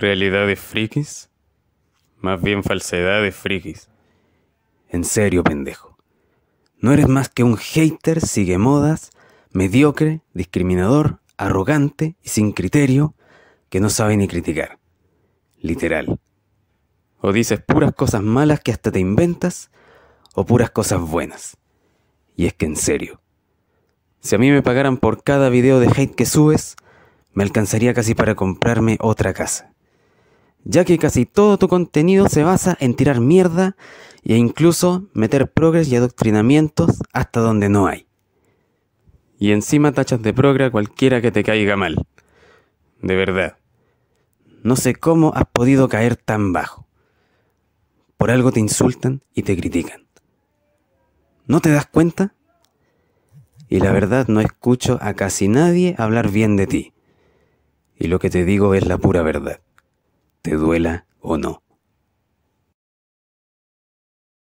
realidades frikis, más bien falsedades frikis. En serio, pendejo. No eres más que un hater, sigue modas, mediocre, discriminador, arrogante y sin criterio que no sabe ni criticar. Literal. O dices puras cosas malas que hasta te inventas, o puras cosas buenas. Y es que en serio. Si a mí me pagaran por cada video de hate que subes, me alcanzaría casi para comprarme otra casa ya que casi todo tu contenido se basa en tirar mierda e incluso meter progres y adoctrinamientos hasta donde no hay. Y encima tachas de progre a cualquiera que te caiga mal. De verdad. No sé cómo has podido caer tan bajo. Por algo te insultan y te critican. ¿No te das cuenta? Y la verdad no escucho a casi nadie hablar bien de ti. Y lo que te digo es la pura verdad te duela o no.